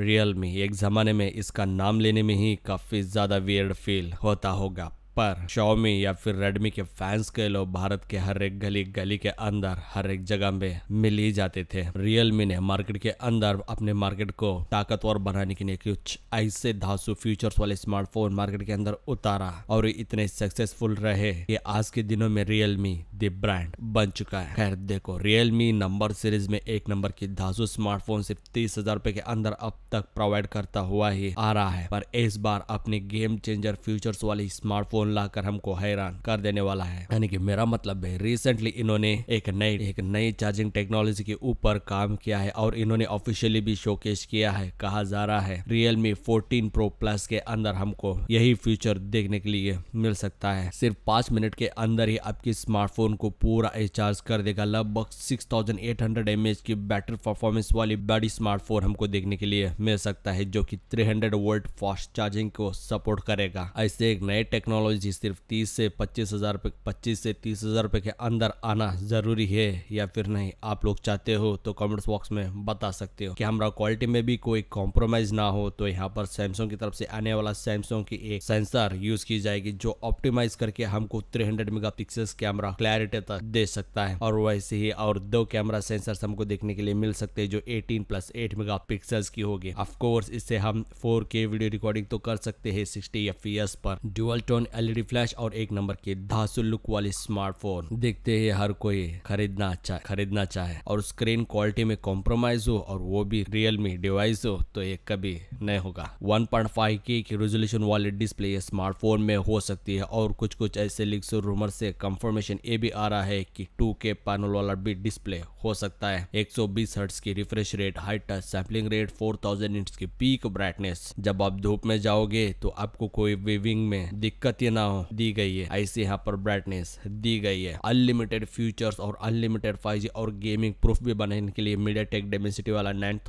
real में एक ज़माने में इसका नाम लेने में ही काफ़ी ज़्यादा वियर्ड फील होता होगा पर शॉमी या फिर रेडमी के फैंस के लोग भारत के हर एक गली गली के अंदर हर एक जगह में मिल ही जाते थे रियलमी ने मार्केट के अंदर अपने मार्केट को ताकतवर बनाने के लिए कुछ ऐसे धासु फ्यूचर्स वाले स्मार्टफोन मार्केट के अंदर उतारा और इतने सक्सेसफुल रहे कि आज के दिनों में रियलमी द ब्रांड बन चुका है खैर देखो रियलमी नंबर सीरीज में एक नंबर की धासु स्मार्टफोन सिर्फ तीस हजार रूपए के अंदर अब तक प्रोवाइड करता हुआ ही आ रहा है पर इस बार अपने गेम चेंजर फ्यूचर्स वाली स्मार्टफोन लाकर हमको हैरान कर देने वाला है यानी कि मेरा मतलब है रिसेंटली इन्होंने एक नई एक नई चार्जिंग टेक्नोलॉजी के ऊपर काम किया है और इन्होंने ऑफिशियली भी शोकेश किया है कहा जा रहा है रियलमी 14 प्रो प्लस के अंदर हमको यही फ्यूचर देखने के लिए मिल सकता है सिर्फ पांच मिनट के अंदर ही आपकी स्मार्टफोन फोन को पूरा रिचार्ज कर देगा लगभग 6800 एमएच की बैटरी परफॉर्मेंस वाली बड़ी स्मार्टफोन हमको देखने के लिए मिल सकता है जो कि 300 वोल्ट फास्ट चार्जिंग को सपोर्ट करेगा ऐसे एक नए टेक्नोलॉजी सिर्फ 30 से 25000 हजार पच्चीस से तीस हजार रुपए के अंदर आना जरूरी है या फिर नहीं आप लोग चाहते हो तो कमेंट्स बॉक्स में बता सकते हो कैमरा क्वालिटी में भी कोई कॉम्प्रोमाइज ना हो तो यहाँ पर सैमसंग की तरफ से आने वाला सैमसंग की एक सेंसर यूज की जाएगी जो ऑप्टिमाइज करके हमको three hundred camera clear clarity तक दे सकता है और वैसे ही और दो कैमरा सेंसर हमको देखने के लिए मिल सकते हैं जो 18 प्लस 8 मेगा पिक्सल की होगी ऑफकोर्स इससे हम 4K वीडियो रिकॉर्डिंग तो कर सकते हैं 60 एफ पर डुअल टोन एलईडी फ्लैश और एक नंबर के धासु लुक वाली स्मार्टफोन देखते है हर कोई खरीदना चाहे खरीदना चाहे और स्क्रीन क्वालिटी में कॉम्प्रोमाइज हो और वो भी रियलमी डिवाइस हो तो ये कभी नहीं होगा 1.5K की रेजोल्यूशन वाले डिस्प्ले स्मार्टफोन में हो सकती है और कुछ कुछ ऐसे लिक्स रूमर से कंफर्मेशन ये भी भी आ रहा है कि 2K पैनल वाला भी डिस्प्ले हो सकता है 120 हर्ट्स की refresh rate high touch sampling rate 4000 thousand की पीक ब्राइटनेस जब आप धूप में जाओगे तो आपको कोई वेविंग में दिक्कत ही ना हो दी गई है ऐसे यहाँ पर ब्राइटनेस दी गई है अनलिमिटेड फ्यूचर्स और अनलिमिटेड फाइव और गेमिंग प्रूफ भी बनाने के लिए मीडिया टेक डेमेसिटी वाला नाइन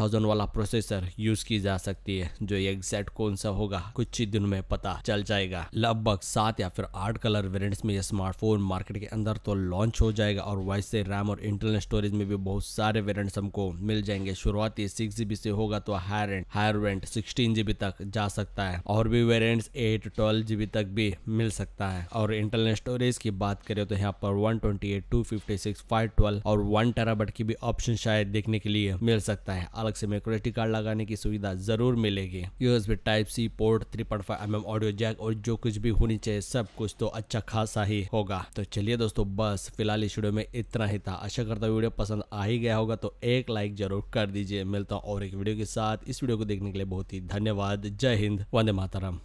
थाउजेंड वाला प्रोसेसर यूज की जा सकती है जो एग्जैक्ट कौन सा होगा कुछ ही दिन में पता चल जाएगा लगभग सात या फिर आठ कलर वेरियंट्स में यह स्मार्टफोन मार्केट मार्केट के अंदर तो लॉन्च हो जाएगा और वैसे रैम और इंटरनल स्टोरेज में भी बहुत सारे वेरियंट्स हमको मिल जाएंगे शुरुआती सिक्स जीबी से होगा तो higher and higher variant sixteen GB तक जा सकता है और भी वेरियंट एट ट्वेल्व जीबी तक भी मिल सकता है और इंटरनल स्टोरेज की बात करें तो यहाँ पर one twenty eight two fifty six five twelve और वन टेराबट की भी ऑप्शन शायद देखने के लिए मिल सकता है अलग से मेक्रोटी कार्ड लगाने की सुविधा जरूर मिलेगी USB type C port three point five M audio jack और जो कुछ भी होनी चाहिए सब कुछ तो अच्छा खासा ही होगा तो चलिए दोस्तों बस फिलहाल इस वीडियो में इतना ही था आशा करता हूँ वीडियो पसंद आ ही गया होगा तो एक लाइक जरूर कर दीजिए मिलता हूँ और एक वीडियो के साथ इस वीडियो को देखने के लिए बहुत ही धन्यवाद जय हिंद वंदे मातरम